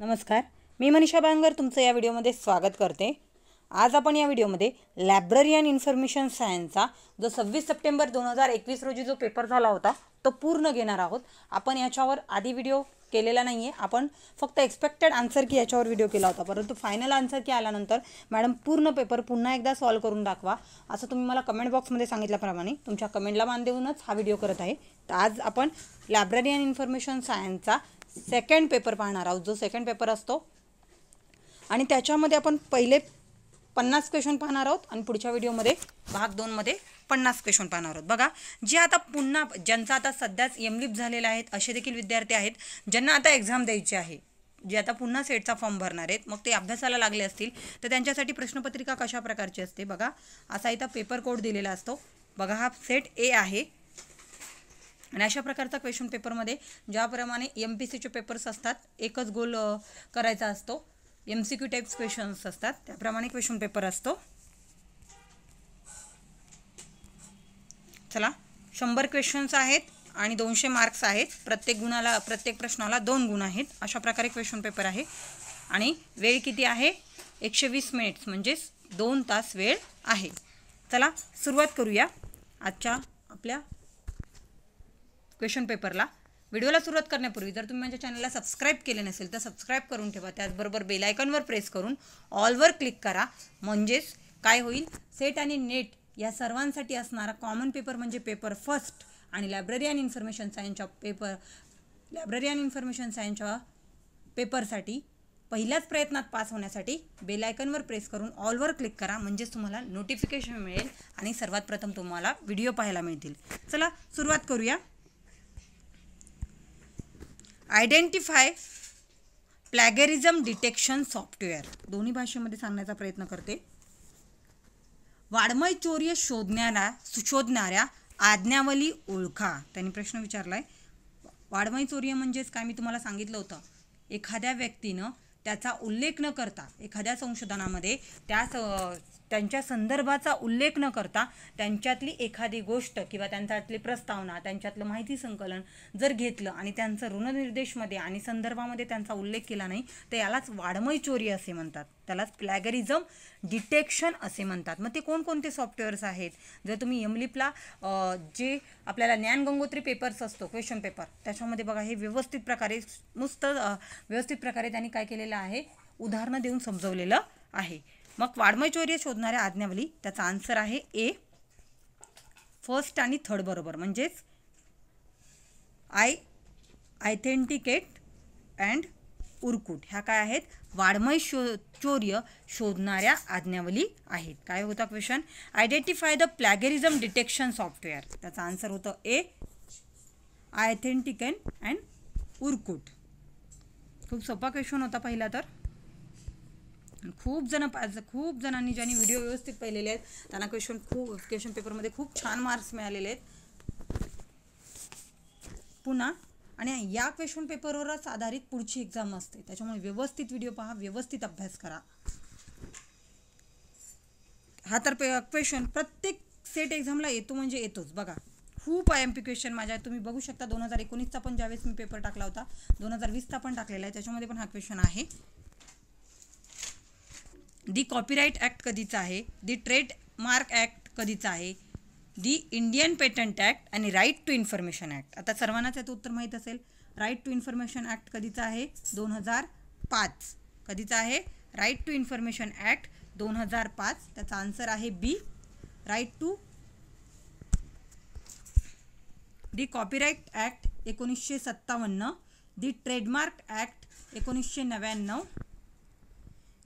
नमस्कार मी मनीषा बांगर तुमचं या व्हिडिओमध्ये स्वागत करते आज आपण या व्हिडिओमध्ये लायब्ररी अँड इन्फॉर्मेशन सायन्सचा जो सव्वीस सप्टेंबर दोन हजार एकवीस रोजी जो पेपर झाला होता तो पूर्ण घेणार आहोत आपण याच्यावर आधी व्हिडिओ केलेला नाही आहे आपण फक्त एक्सपेक्टेड आन्सर की याच्यावर व्हिडिओ केला होता परंतु फायनल आन्सर की आल्यानंतर मॅडम पूर्ण पेपर पुन्हा एकदा सॉल्व करून दाखवा असं तुम्ही मला कमेंट बॉक्समध्ये सांगितल्याप्रमाणे तुमच्या कमेंटला मान देऊनच हा व्हिडिओ करत आहे तर आज आपण लायब्ररी अँड इन्फॉर्मेशन सायन्सचा सेकंड पेपर पाहणार आहोत जो सेकंड पेपर असतो आणि त्याच्यामध्ये आपण पहिले पन्नास क्वेश्चन पाहणार आहोत आणि पुढच्या व्हिडिओमध्ये भाग दोनमध्ये पन्नास क्वेश्चन पाहणार आहोत बघा जे आता पुन्हा ज्यांचा आता सध्याच एमलिप झालेला आहेत असे देखील विद्यार्थी आहेत ज्यांना आता एक्झाम द्यायची आहे जे आता पुन्हा सेटचा फॉर्म भरणार आहेत मग ते अभ्यासाला लागले असतील तर त्यांच्यासाठी प्रश्नपत्रिका कशा प्रकारची असते बघा असा इथं पेपर कोड दिलेला असतो बघा हा सेट ए आहे आणि अशा प्रकारचा क्वेश्चन पेपरमध्ये ज्याप्रमाणे एम पी सीचे पेपर्स असतात एकच गोल करायचा असतो M C Q types questions असतात त्याप्रमाणे क्वेश्चन पेपर असतो चला शंभर क्वेश्चन्स आहेत आणि दोनशे मार्क्स आहेत प्रत्येक गुणाला प्रत्येक प्रश्नाला दोन गुण आहेत अशा प्रकारे क्वेश्चन पेपर आहे आणि वेळ किती आहे एकशे वीस मिनिट्स म्हणजेच दोन तास वेळ आहे चला सुरुवात करूया आजच्या आपल्या क्वेश्चन पेपरला व्हिडिओला सुरुवात करण्यापूर्वी जर तुम्ही माझ्या चॅनलला सबस्क्राईब केले नसेल तर सबस्क्राईब करून ठेवा त्याचबरोबर बेलायकनवर प्रेस करून ऑलवर क्लिक करा म्हणजेच काय होईल सेट आणि नेट या सर्वांसाठी असणारा कॉमन पेपर म्हणजे पेपर फर्स्ट आणि लायब्ररी अँड इन्फॉर्मेशन सायन्सच्या पेपर लायब्ररी अँड इन्फॉर्मेशन सायन्सच्या पेपरसाठी पहिल्याच प्रयत्नात पास होण्यासाठी बेलायकनवर प्रेस करून ऑलवर क्लिक करा म्हणजेच तुम्हाला नोटिफिकेशन मिळेल आणि सर्वात प्रथम तुम्हाला व्हिडिओ पाहायला मिळतील चला सुरुवात करूया आयडेंटिफाय प्लॅगेरिझम डिटेक्शन सॉफ्टवेअर दोन्ही भाषेमध्ये सांगण्याचा प्रयत्न करते वाडमय चोर्य शोधण्याला सुशोधणाऱ्या आज्ञावली ओळखा त्यांनी प्रश्न विचारलाय वाडमय चोर्य म्हणजेच काय मी तुम्हाला सांगितलं होतं एखाद्या व्यक्तीनं त्याचा उल्लेख न करता एखाद्या संशोधनामध्ये त्या त्यांच्या संदर्भाचा उल्लेख न करता त्यांच्यातली एखादी गोष्ट किंवा त्यांच्यातली प्रस्तावना त्यांच्यातलं माहिती संकलन जर घेतलं आणि त्यांचं ऋणनिर्देशमध्ये आणि संदर्भामध्ये त्यांचा उल्लेख केला नाही तर यालाच वाडमय चोरी असे म्हणतात त्यालाच प्लॅगरिझम डिटेक्शन असे म्हणतात मग ते कोणकोणते सॉफ्टवेअर्स आहेत जर तुम्ही यमलिपला जे आपल्याला ज्ञानगंगोत्री पेपर्स असतो क्वेश्चन पेपर त्याच्यामध्ये बघा हे व्यवस्थित प्रकारे नुसतं व्यवस्थित प्रकारे त्यांनी काय केलेलं आहे उदाहरणं देऊन समजवलेलं आहे मग वाड्मयचौर्य शोधणाऱ्या आज्ञावली त्याचा आन्सर आहे ए फर्स्ट आणि थर्ड बरोबर म्हणजेच आय आयथेंटिकेट अँड उरकूट ह्या काय आहेत वाडमय शो चौर्य शोधणाऱ्या आज्ञावली आहेत काय होता question identify the plagiarism detection software त्याचा आन्सर होतं ए आयथेंटिकन अँड उरकूट खूप सोपा क्वेश्चन होता पहिला तर खूप जण खूप जणांनी ज्यांनी व्हिडिओ व्यवस्थित पाहिलेले आहेत त्यांना क्वेश्चन खूप क्वेश्चन पेपरमध्ये खूप छान मार्क्स मिळालेले आहेत पुन्हा आणि या क्वेश्चन पेपरवरच आधारित पुढची एक्झाम असते त्याच्यामुळे व्यवस्थित व्हिडिओ पहा व्यवस्थित अभ्यास करा हा तर क्वेश्चन प्रत्येक सेट एक्झामला येतो म्हणजे येतोच बघा खूप आय एम पी क्वेश्चन माझ्या तुम्ही बघू शकता दोन हजार एकोणीसचा पण ज्यावेळेस मी पेपर टाकला होता दोन हजार वीसचा पण टाकलेला आहे त्याच्यामध्ये पण हा क्वेश्चन आहे दी कॉपीराईट ॲक्ट कधीचा आहे दी ट्रेडमार्क ॲक्ट कधीचा आहे दी इंडियन पेटंट ॲक्ट आणि राईट टू इन्फॉर्मेशन ॲक्ट आता सर्वांनाच याचं उत्तर माहीत असेल राईट टू इन्फॉर्मेशन ॲक्ट कधीचा आहे दोन हजार पाच कधीचा आहे राईट टू इन्फॉर्मेशन ॲक्ट दोन हजार पाच त्याचा आन्सर आहे B right to the copyright act एकोणीसशे सत्तावन्न दी ट्रेडमार्क ॲक्ट एकोणीसशे नव्याण्णव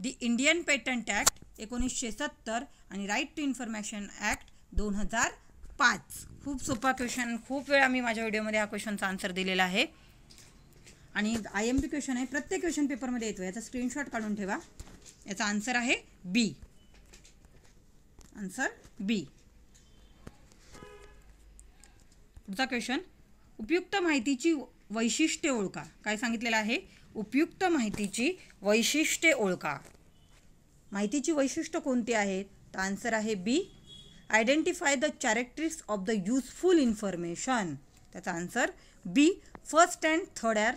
द इंडियन पेटंट ॲक्ट एकोणीसशे सत्तर आणि राईट टू इन्फॉर्मेशन ॲक्ट दोन हजार पाच खूप सोपा क्वेश्चन खूप वेळा मी माझ्या व्हिडिओमध्ये हा क्वेश्चनचा आन्सर दिलेला आहे आणि आय एम पी क्वेश्चन आहे प्रत्येक क्वेश्चन पेपरमध्ये येतो याचा स्क्रीनशॉट काढून ठेवा याचा आन्सर आहे बी आन्सर बी पुढचा क्वेश्चन उपयुक्त माहितीची वैशिष्ट्ये ओळखा काय सांगितलेलं आहे उपयुक्त माहितीची वैशिष्ट्ये ओळखा माहितीची वैशिष्ट्य कोणती आहेत तर आन्सर आहे B identify the characteristics of the useful information त्याचा answer B first and third are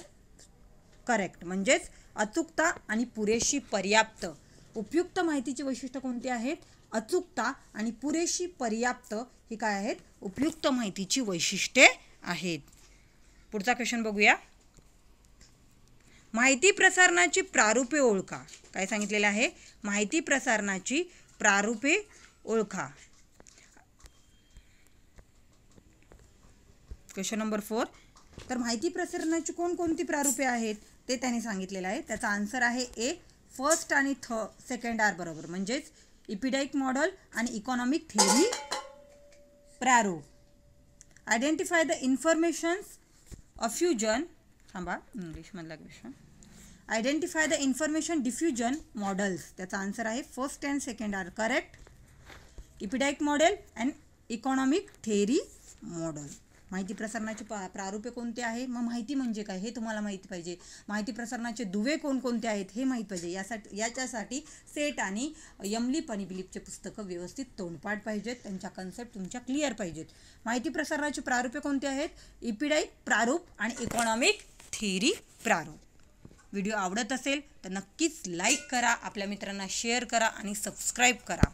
correct म्हणजेच अचूकता आणि पुरेशी पर्याप्त उपयुक्त माहितीची वैशिष्ट्य कोणती आहेत अचूकता आणि पुरेशी पर्याप्त ही काय आहेत उपयुक्त माहितीची वैशिष्ट्ये आहेत पुढचा क्वेश्चन बघूया माहिती प्रसारणाची प्रारूपे ओळखा काय सांगितलेलं आहे माहिती प्रसारणाची प्रारूपे ओळखा क्वेश्चन नंबर फोर तर माहिती प्रसारणाची कोणकोणती प्रारूपे आहेत ते त्यांनी सांगितलेलं आहे त्याचा आन्सर आहे ए फर्स्ट आणि थ सेकंड आर बरोबर म्हणजेच इपिडाईक मॉडल आणि इकॉनॉमिक थेरी प्रारूप identify the informations effusion fusion थांबा इंग्लिशमधला question identify the information diffusion models त्याचा आन्सर आहे first and second are correct epidemic model and economic theory model माहिती प्रसारणाचे पा प्रारूपे कोणते आहे मग माहिती म्हणजे काय हे तुम्हाला माहिती पाहिजे माहिती प्रसारणाचे दुवे कोणकोणते आहेत हे माहीत पाहिजे यासाठी याच्यासाठी सेट आणि यमलीप आणि बिलीपचे पुस्तकं व्यवस्थित तोंडपाठ पाहिजेत त्यांच्या कन्सेप्ट तुमच्या क्लिअर पाहिजेत माहिती प्रसारणाचे प्रारूपे कोणते आहेत इपिडाईक प्रारूप आणि इकॉनॉमिक थेरी प्रारूप व्हिडिओ आवडत असेल तर नक्कीच लाईक करा आपल्या मित्रांना शेअर करा आणि सबस्क्राईब करा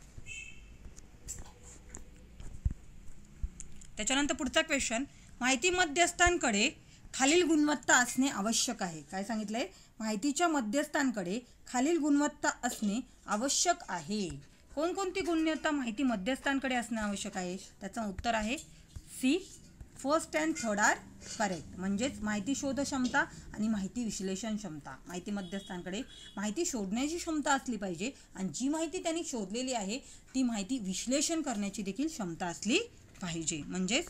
त्याच्यानंतर पुढचा क्वेश्चन माहिती मध्यस्थांकडे खालील गुणवत्ता असणे आवश्यक आहे काय सांगितलं माहितीच्या मध्यस्थांकडे खालील गुणवत्ता असणे आवश्यक आहे कोणकोणती गुणवत्ता माहिती मध्यस्थांकडे असणे आवश्यक आहे त्याचं उत्तर आहे C first and third are correct म्हणजेच माहिती शोध क्षमता आणि माहिती विश्लेषण क्षमता माहिती मध्यस्थांकडे माहिती शोधण्याची क्षमता असली पाहिजे आणि जी माहिती त्यांनी शोधलेली आहे ती माहिती विश्लेषण करण्याची देखील क्षमता असली पाहिजे म्हणजेच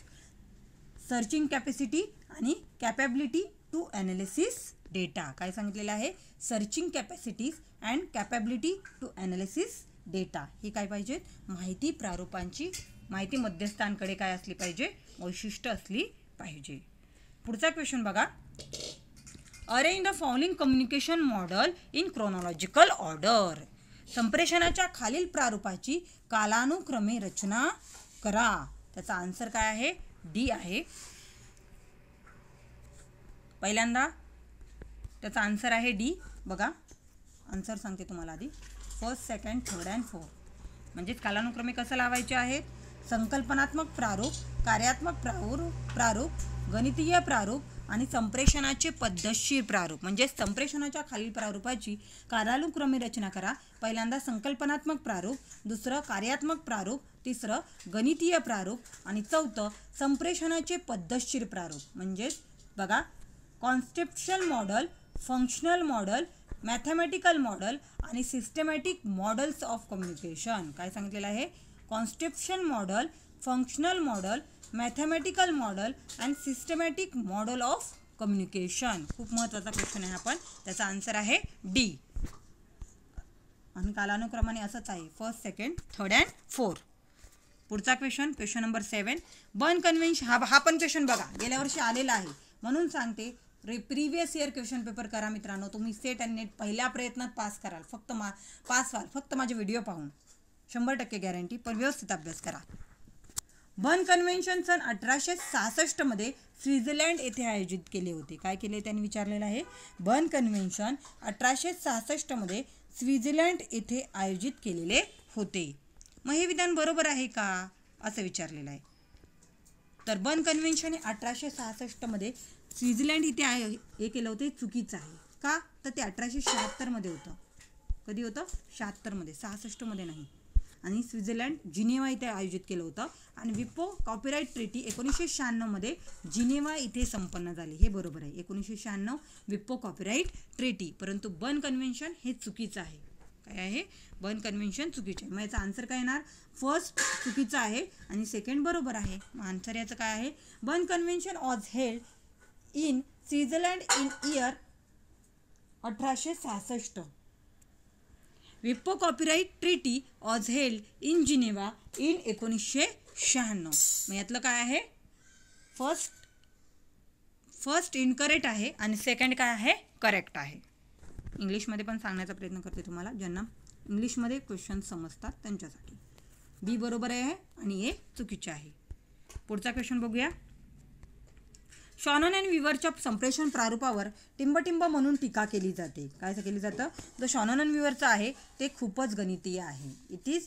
सर्चिंग कॅपॅसिटी आणि कॅपॅबिलिटी टू ॲनालिसिस डेटा काय सांगितलेलं आहे searching capacities and capability to analysis data हे काय पाहिजेत माहिती प्रारूपांची माहिती मध्यस्थांकडे काय असली पाहिजे वैशिष्ट्य असली पाहिजे पुढचा क्वेश्चन बघा arrange the following communication model in chronological order संप्रेषणाच्या खालील प्रारूपाची कालानुक्रमे रचना करा त्याचा आन्सर काय आहे डी आहे पहिल्यांदा त्याचा आन्सर आहे डी बघा आन्सर सांगते तुम्हाला आधी first second third and fourth म्हणजेच कालानुक्रमे कसं लावायचे आहेत संकल्पनात्मक प्रारूप कार्यात्मक प्रारूप प्रारूप गणितीय प्रारूप आणि संप्रेषणाचे पद्धतशीर प्रारूप म्हणजे संप्रेषणाच्या खालील प्रारूपाची कालानुक्रमे रचना करा पहिल्यांदा संकल्पनात्मक प्रारूप दुसरं कार्यात्मक प्रारूप तिसरं गणितीय प्रारूप आणि चौथं संप्रेषणाचे पद्धतशीर प्रारूप म्हणजेच बघा conceptual model functional model mathematical model आणि सिस्टमॅटिक मॉडल्स ऑफ कम्युनिकेशन काय सांगितलेलं आहे conception model functional model mathematical model and systematic model of communication खूप महत्त्वाचा क्वेश्चन आहे आपण त्याचा आन्सर आहे डी आणि कालानुक्रमाने असंच आहे first second third and four पुढचा question question number seven Berne convention हा हा पण क्वेश्चन बघा गेल्या वर्षी आलेला आहे म्हणून सांगते रे प्रिव्हियस इयर क्वेश्चन पेपर करा मित्रांनो तुम्ही सेट आणि नेट पहिल्या प्रयत्नात पास कराल फक्त मा पास व्हाल फक्त माझे व्हिडिओ पाहून शंभर टक्के गॅरंटी पण व्यवस्थित अभ्यास करा बर्न कन्व्हेन्शन सन अठराशे सहासष्टमध्ये स्वित्झर्लंड येथे आयोजित केले होते काय केले त्यांनी विचारलेलं आहे बर्न कन्व्हेन्शन अठराशे सहासष्टमध्ये स्वित्झर्लंड येथे आयोजित केलेले होते मग हे विधान बरोबर आहे का असं विचारलेलं आहे तर बर्न कन्व्हेन्शन हे अठराशे सहासष्टमध्ये स्वित्झर्लंड इथे आहे हे केलं होतं हे चुकीचं आहे का तर ते अठराशे शहात्तरमध्ये होतं कधी होतं शहात्तरमध्ये सहासष्टमध्ये नाही आणि स्वित्झर्लंड जिनेवा इथे आयोजित केलं होतं आणि विपो कॉपीराईट ट्रिटी एकोणीसशे शहाण्णवमध्ये जिनेवा इथे संपन्न झाली हे बरोबर आहे एकोणीसशे शहाण्णव विपो कॉपीराईट ट्रिटी परंतु बर्न कन्व्हेन्शन हे चुकीचं आहे काय आहे बर्न कन्व्हेन्शन चुकीचं आहे मग याचा आन्सर काय येणार फर्स्ट चुकीचं आहे आणि सेकंड बरोबर आहे मग आन्सर याचं काय आहे Berne convention was held in Switzerland in year अठराशे सहासष्ट विप्पो copyright treaty was held in Geneva in एकोणीसशे शहाण्णव मग यातलं काय आहे फर्स्ट फर्स्ट इनकरेक्ट आहे आणि सेकंड काय आहे करेक्ट आहे इंग्लिशमध्ये पण सांगण्याचा प्रयत्न करते तुम्हाला ज्यांना इंग्लिशमध्ये क्वेश्चन समजतात त्यांच्यासाठी बी बरोबर आहे आणि ए चुकीचे आहे पुढचा क्वेश्चन बघूया शॉनन अँड विवरच्या संप्रेषण प्रारूपावर टिंबटिंब म्हणून टीका केली जाते काय केली जातं जो शॉनन अँड विवरचं आहे ते खूपच गणितीय आहे it is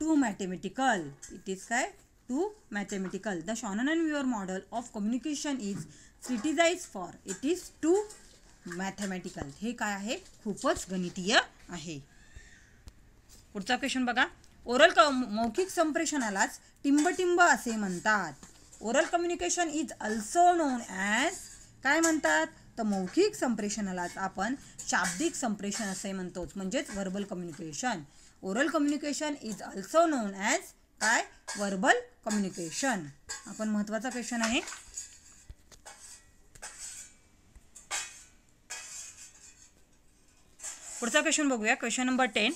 too mathematical it is काय too mathematical the Shannon and Weaver model of communication is सिटिजाइज for it is too mathematical हे काय आहे खूपच गणितीय आहे पुढचा क्वेश्चन बघा ओरल मौखिक संप्रेषणालाच टिंबटिंब असे म्हणतात oral communication is also known as काय म्हणतात तर मौखिक संप्रेषणालाच आपण शाब्दिक संप्रेषण असे म्हणतोच म्हणजेच verbal communication oral communication is also known as काय व्हर्बल कम्युनिकेशन आपण महत्त्वाचा क्वेश्चन आहे पुढचा क्वेश्चन बघूया question number ten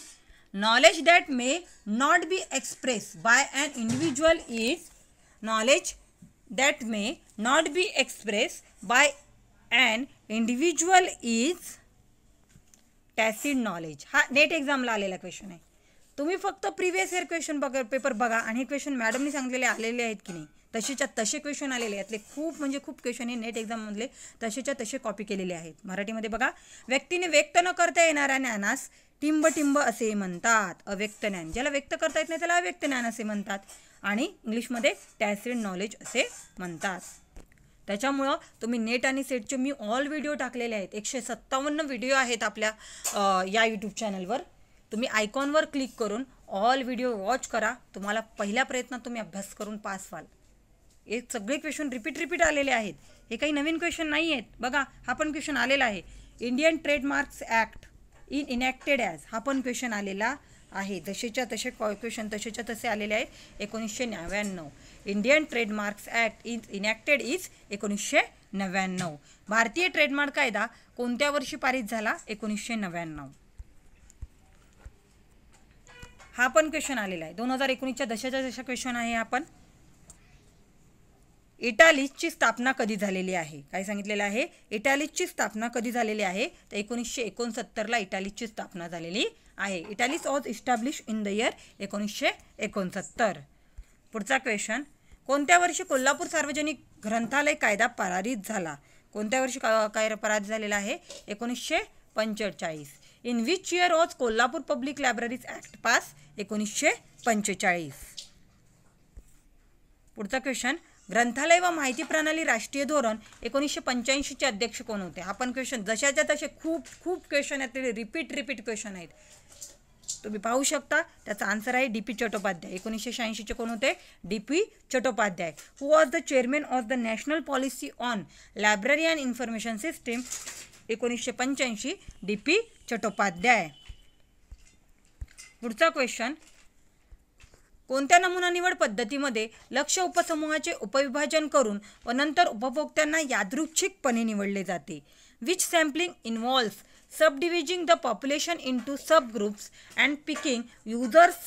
knowledge that may not be express by an individual is knowledge that may not be express by an individual is tacit knowledge हा NET एक्झामला आलेला question आहे तुम्ही फक्त प्रिव्हियस इयर क्वेश्चन बघ paper बघा आणि हे क्वेश्चन मॅडमने सांगलेले आलेले आहेत की नाही तसेच्या तसे क्वेश्चन आलेले यातले खूप म्हणजे खूप क्वेश्चन हे नेट एक्झाममधले तसेच्या तसे कॉपी केलेले आहेत मराठीमध्ये बघा व्यक्तीने व्यक्त न करता येणाऱ्या ज्ञानास टिंब टिंब असे म्हणतात अव्यक्त ज्ञान ज्याला व्यक्त करता येत नाही त्याला अव्यक्त ज्ञान असे म्हणतात आणि इंग्लिशमध्ये टॅसिड नॉलेज असे म्हणतात त्याच्यामुळं तुम्ही नेट आणि सेटचे मी ऑल व्हिडिओ टाकलेले आहेत एकशे सत्तावन्न व्हिडिओ आहेत आपल्या या यूट्यूब चॅनलवर तुम्ही आयकॉनवर क्लिक करून ऑल व्हिडिओ वॉच करा तुम्हाला पहिल्या प्रयत्नात तुम्ही अभ्यास करून पास व्हाल हे सगळे क्वेश्चन रिपीट रिपीट आलेले आहेत हे काही नवीन क्वेश्चन नाही आहेत बघा हा पण क्वेश्चन आलेला आहे Indian trademarks act in enacted as हा पण क्वेश्चन आलेला आहे जसेच्या तसे कॉर्पोरेशन तसेच्या तसे आलेले आहे एकोणीसशे नव्याण्णव Indian trademarks act is enacted is एकोणीसशे नव्याण्णव भारतीय ट्रेडमार्क कायदा कोणत्या वर्षी पारित झाला एकोणीसशे नव्याण्णव हा पण क्वेश्चन आलेला आहे दोन हजार एकोणीसच्या दशाच्या दशा क्वेश्चन आहे हा पण स्थापना कधी झालेली आहे काय सांगितलेलं आहे इटालीची स्थापना कधी झालेली आहे तर एकोणीसशे एकोणसत्तरला इटालीची स्थापना झालेली आहे IATLIS was establish in the year एकोणीसशे एकोणसत्तर पुढचा क्वेश्चन कोणत्या वर्षी कोल्हापूर सार्वजनिक ग्रंथालय कायदा पारित झाला कोणत्या वर्षी काय पारित झालेला आहे एकोणीसशे पंचेचाळीस in which year was Kolhapur public libraries act pass एकोणीसशे पंचेचाळीस पुढचा क्वेश्चन ग्रंथालय व माहिती प्रणाली राष्ट्रीय धोरण एकोणीसशे पंच्याऐंशीचे अध्यक्ष कोण होते हा पण क्वेश्चन जशाच्या तसे खूप खूप क्वेश्चन आहेत रिपीट रिपीट क्वेश्चन आहेत तुम्ही पाहू शकता त्याचा आन्सर आहे डी पी चट्टोपाध्याय एकोणीसशे शहाऐंशीचे कोण होते D P Chattopadhyay who was the chairman of the national policy on library and information system एकोणीसशे पंच्याऐंशी डी पी चट्टोपाध्याय पुढचा क्वेश्चन कोणत्या नमुना निवड पद्धतीमध्ये लक्ष उपसमूहाचे उपविभाजन करून व नंतर उपभोक्त्यांना यादृच्छिकपणे निवडले जाते which sampling involves subdividing the population into subgroups and picking users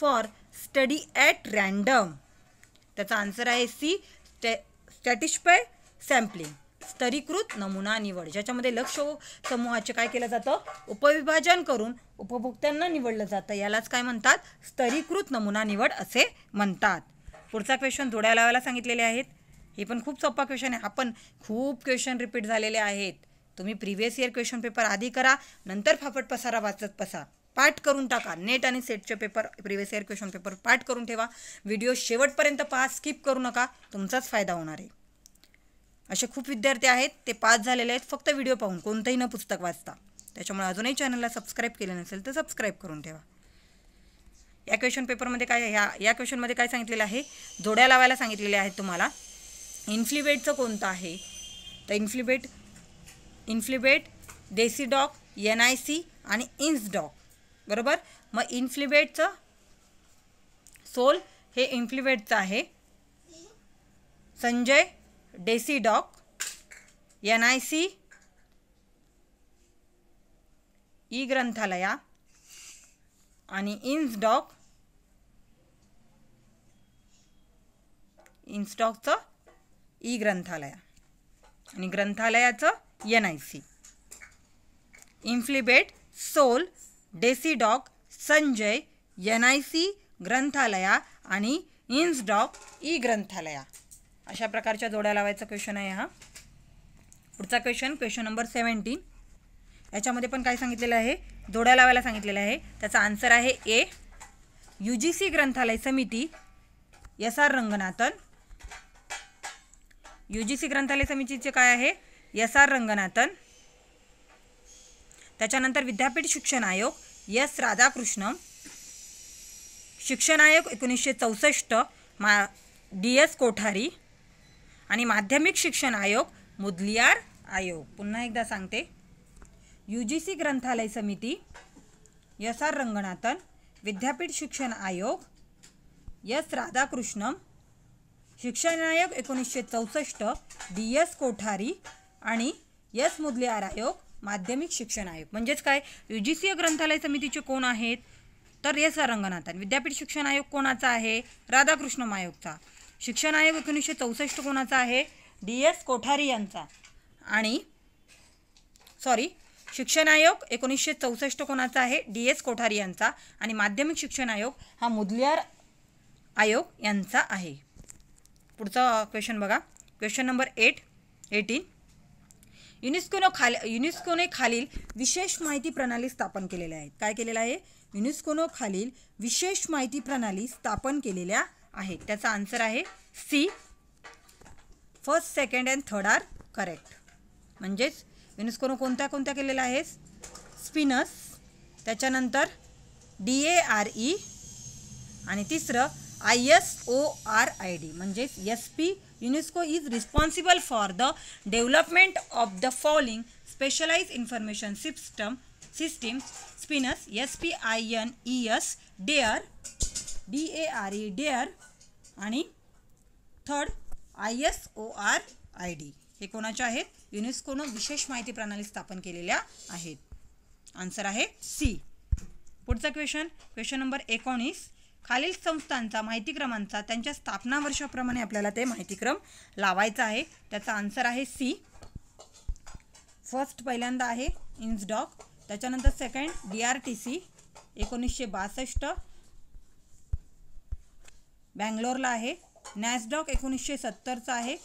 for study at random त्याचा आन्सर आहे सी स्टॅ सॅम्पलिंग स्तरीकृत नमुना निवड ज्याच्यामध्ये लक्ष समूहाचे काय केलं जातं उपविभाजन करून उपभोक्त्यांना निवडलं जातं यालाच काय म्हणतात स्तरीकृत नमुना निवड असे म्हणतात पुढचा क्वेश्चन जोड्या लावायला सांगितलेले आहेत हे पण खूप सोपा क्वेश्चन आहे आपण खूप क्वेश्चन रिपीट झालेले आहेत तुम्ही प्रिव्हियस इयर क्वेश्चन पेपर आधी करा नंतर फाफट पसारा वाचत पसा पाठ करून टाका नेट आणि सेटचे paper previous year question paper पाठ करून ठेवा व्हिडिओ शेवटपर्यंत पहा स्किप करू नका तुमचाच फायदा होणार आहे असे खूप विद्यार्थी आहेत ते पास झालेले आहेत फक्त व्हिडिओ पाहून कोणतंही न पुस्तक वाचता त्याच्यामुळे अजूनही चॅनलला सबस्क्राईब केले नसेल तर सबस्क्राईब करून ठेवा या क्वेश्चन पेपरमध्ये काय या या क्वेश्चनमध्ये काय सांगितलेलं आहे जोड्या लावायला सांगितलेल्या आहेत तुम्हाला इन्फ्लिबेटचं कोणतं आहे तर INFLIBNET INFLIBNET DOC N I C आणि इन्सडॉक बरोबर मग इन्फ्लिबेटचं सोल हे इन्फ्लिबेटचं आहे Sanjay DOC N I C E Granthalaya आणि इन्सडॉक इन्स्टॉकचं ई ग्रंथालय आणि ग्रंथालयाचं N I C INFLIBNET SOUL DOC Sanjay N I C Granthalaya आणि इन्सडॉक ई ग्रंथालया अशा प्रकारच्या जोड्या लावायचा क्वेश्चन आहे हा पुढचा क्वेश्चन क्वेश्चन नंबर सेवन्टीन याच्यामध्ये पण काय सांगितलेलं आहे जोड्या लावायला सांगितलेलं आहे त्याचा आन्सर आहे ए यू जी सी ग्रंथालय समिती S R Ranganathan U G C ग्रंथालय समितीचे काय आहे एस आर रंगनाथन त्याच्यानंतर विद्यापीठ शिक्षण आयोग एस राधाकृष्ण शिक्षण आयोग एकोणीसशे चौसष्ट मा डी एस कोठारी आणि माध्यमिक शिक्षण आयोग मुदलियार आयोग पुन्हा एकदा सांगते यू जी सी ग्रंथालय समिती एस आर रंगनाथन विद्यापीठ शिक्षण आयोग एस राधाकृष्णम शिक्षण आयोग एकोणीसशे चौसष्ट डी एस कोठारी आणि यस मुदले आयोग माध्यमिक शिक्षण आयोग म्हणजेच काय यू जी सी ग्रंथालय समितीचे कोण आहेत तर यस आर रंगनाथन विद्यापीठ शिक्षण आयोग कोणाचा आहे राधाकृष्ण आयोगचा शिक्षण आयोग एकोणीसशे चौसष्ट कोणाचा आहे डी एस कोठारी यांचा आणि सॉरी शिक्षण आयोग एकोणीसशे चौसष्ट कोणाचा आहे डी एस कोठारी यांचा आणि माध्यमिक शिक्षण आयोग हा मुदलियार आयोग यांचा आहे पुढचा क्वेश्चन बघा क्वेश्चन नंबर एट एटीन युनेस्कोनं खाल युनेस्कोने खालील विशेष माहिती प्रणाली स्थापन केलेल्या आहेत काय केलेलं आहे युनेस्कोनं खालील विशेष माहिती प्रणाली स्थापन केलेल्या आहेत त्याचा आन्सर आहे C first second and third are correct म्हणजेच युनेस्कोनं कोणत्या कोणत्या केलेल्या आहेत स्पिनस त्याच्यानंतर डी ए आर ई आणि तिसरं I S O R I D म्हणजेच S P UNESCO is responsible for the development of the following specialise information system system spinners S P I N E S DARE D A R E DARE आणि third I S O R I D हे कोणाच्या आहेत युनेस्कोनं विशेष माहिती प्रणाली स्थापन केलेल्या आहेत आन्सर आहे सी पुढचा क्वेश्चन क्वेश्चन नंबर एकोणीस खालील संस्थांचा माहिती क्रमांचा त्यांच्या स्थापना वर्षाप्रमाणे आपल्याला ते माहितीक्रम लावायचा आहे त्याचा आन्सर आहे सी फर्स्ट पहिल्यांदा आहे इन्सडॉक त्याच्यानंतर second D R T C एकोणीसशे बासष्ट बँगलोरला आहे नॅसडॉक एकोणीसशे सत्तरचा आहे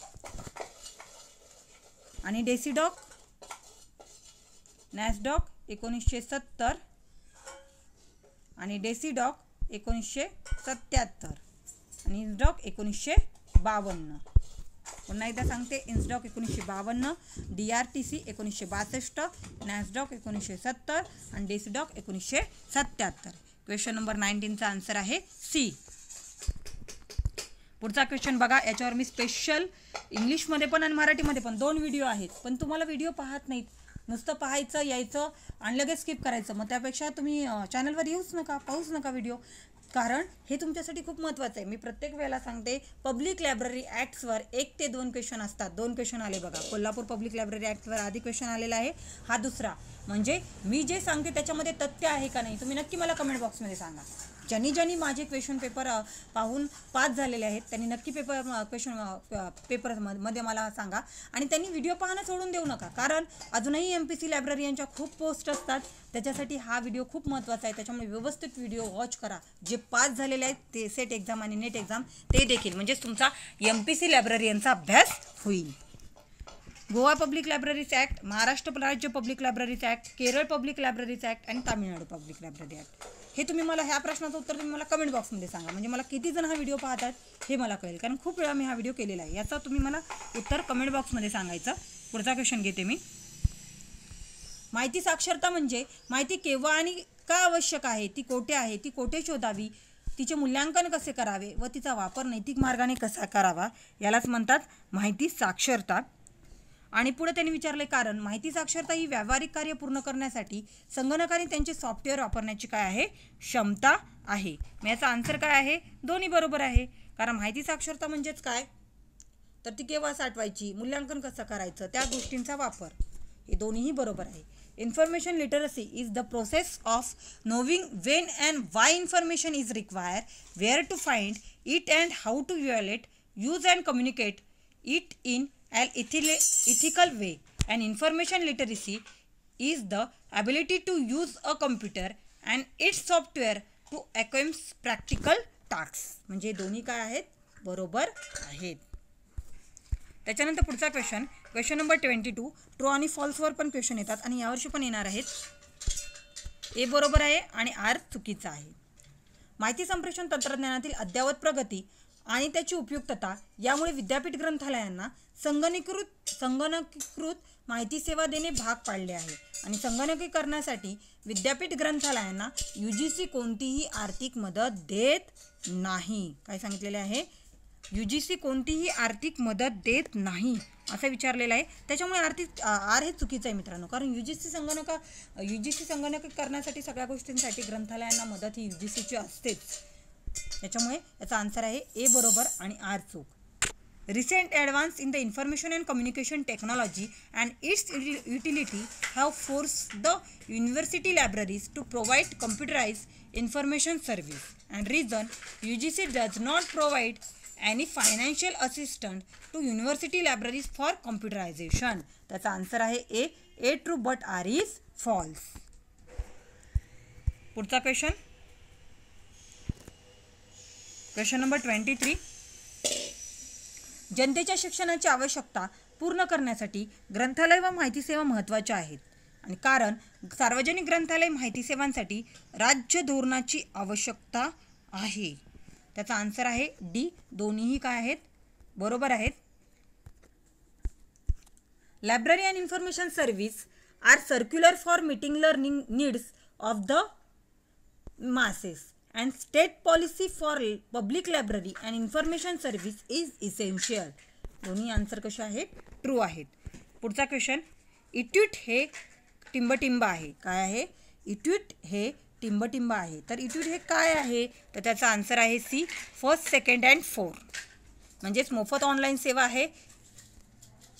आणि डेसिडॉक नॅसडॉक एकोणीसशे सत्तर आणि डेसिडॉक एकोणीसशे सत्याहत्तर आणि इन्स्डॉक एकोणीसशे बावन्न पुन्हा एकदा सांगते इन्स्डॉक एकोणीसशे बावन्न डी आर टी सी एकोणीसशे बासष्ट नॅसडॉक एकोणीसशे सत्तर आणि डेसडॉक एकोणीसशे सत्त्याहत्तर क्वेश्चन नंबर नाईन्टीनचा आन्सर आहे सी पुढचा क्वेश्चन बघा याच्यावर मी स्पेशल इंग्लिशमध्ये पण आणि मराठीमध्ये पण दोन व्हिडिओ आहेत पण तुम्हाला व्हिडिओ पाहत नाहीत नुसतं पाहायचं यायचं आणि लगेच स्किप करायचं मग त्यापेक्षा तुम्ही चॅनलवर येऊच नका पाहूच नका व्हिडिओ कारण हे तुमच्यासाठी खूप महत्त्वाचं आहे मी प्रत्येक वेळेला सांगते पब्लिक लायब्ररी ॲक्ट्सवर एक ते दोन क्वेश्चन असतात दोन क्वेश्चन आले बघा कोल्हापूर पब्लिक लायब्ररी ॲक्ट्सवर आधी क्वेश्चन आलेला आहे हा दुसरा म्हणजे मी जे सांगते त्याच्यामध्ये तथ्य आहे का नाही तुम्ही नक्की मला कमेंट बॉक्समध्ये सांगा ज्यांनी ज्यांनी माझे क्वेश्चन पेपर पाहून पास झालेले आहेत त्यांनी नक्की पेपर क्वेश्चन पेपर मध्ये मला सांगा आणि त्यांनी व्हिडिओ पाहणं सोडून देऊ नका कारण अजूनही एम पी सी लायब्ररी यांच्या खूप पोस्ट असतात त्याच्यासाठी हा व्हिडिओ खूप महत्त्वाचा आहे त्याच्यामुळे व्यवस्थित व्हिडिओ वॉच करा जे पास झालेले आहेत ते सेट एक्झाम आणि नेट एक्झाम ते देखील म्हणजेच तुमचा एम पी सी लायब्ररी यांचा अभ्यास होईल Goa public libraries act Maharashtra राज्य public libraries act Kerala public libraries act आणि तामिळनाडू पब्लिक लायब्ररी ॲक्ट हे तुम्ही मला ह्या प्रश्नाचं उत्तर तुम्ही मला कमेंट बॉक्समध्ये सांगा म्हणजे मला किती जण हा व्हिडिओ पाहतात हे मला कळेल कारण खूप वेळा मी हा व्हिडिओ केलेला आहे याचा तुम्ही मला उत्तर कमेंट बॉक्समध्ये सांगायचं पुढचा क्वेश्चन घेते मी माहिती साक्षरता म्हणजे माहिती केव्हा आणि का आवश्यक आहे ती कोठे आहे ती कोठे शोधावी तिचे मूल्यांकन कसे करावे व तिचा वापर नैतिक मार्गाने कसा करावा यालाच म्हणतात माहिती साक्षरता आणि पुढे त्यांनी विचारले कारण माहिती साक्षरता ही व्यावहारिक कार्य पूर्ण करण्यासाठी संगणकाने त्यांचे सॉफ्टवेअर वापरण्याची काय आहे क्षमता आहे मग याचा आन्सर काय आहे दोन्ही बरोबर आहे कारण माहिती साक्षरता म्हणजेच काय तर ती केव्हा साठवायची मूल्यांकन कसं करायचं त्या गोष्टींचा वापर हे दोन्हीही बरोबर आहे information literacy is the process of knowing when and why information is require where to find it and how to evaluate it use and communicate it in इथिले ethical way and information literacy is the ability to use a computer and its software to accomplish practical task म्हणजे दोन्ही काय आहेत बरोबर आहेत त्याच्यानंतर पुढचा question question number twenty two true आणि फॉल्सवर पण क्वेश्चन येतात आणि यावर्षी पण येणार आहेत ए बरोबर आहे आणि आर चुकीचा आहे माहिती संप्रेषण तंत्रज्ञानातील अद्यावत प्रगती आणि त्याची उपयुक्तता यामुळे विद्यापीठ ग्रंथालयांना संगणकीकृत संगणकीकृत माहिती सेवा देणे भाग पाडले आहे आणि संगणकीकरणासाठी विद्यापीठ ग्रंथालयांना यू जी सी कोणतीही आर्थिक मदत देत नाही काय सांगितलेले आहे यू जी सी कोणतीही आर्थिक मदत देत नाही असं विचारलेलं आहे त्याच्यामुळे आर्थिक आर हे चुकीचं आहे मित्रांनो कारण यू जी सी संगणक यू जी सी संगणक करण्यासाठी सगळ्या गोष्टींसाठी ग्रंथालयांना मदत ही यू जी सीची असतेच त्याच्यामुळे याचा आन्सर आहे ए बरोबर आणि आर चूक recent advance in the information and communication technology and its utility have force the university libraries to provide computerise information service and reason C does not provide any financial assistant to university libraries for computerisation त्याचा answer आहे A true but R is false पुढचा question question number twenty three जनतेच्या शिक्षणाची आवश्यकता पूर्ण करण्यासाठी ग्रंथालय व माहिती सेवा महत्त्वाच्या आहेत आणि कारण सार्वजनिक ग्रंथालय माहिती सेवांसाठी राज्य धोरणाची आवश्यकता आहे त्याचा आन्सर आहे डी दोन्हीही काय आहेत बरोबर आहेत library and information service are circular for meeting learning needs of the masses and state policy for public library and information service is essential दोन्ही आन्सर कसे आहेत ट्रू आहेत पुढचा क्वेश्चन इट्यूट हे टिंबटिंब आहे काय आहे इट्यूट हे टिंबटिंब आहे तर इट्यूट हे काय आहे तर त्याचा आन्सर आहे C first second and four म्हणजेच मोफत ऑनलाईन सेवा आहे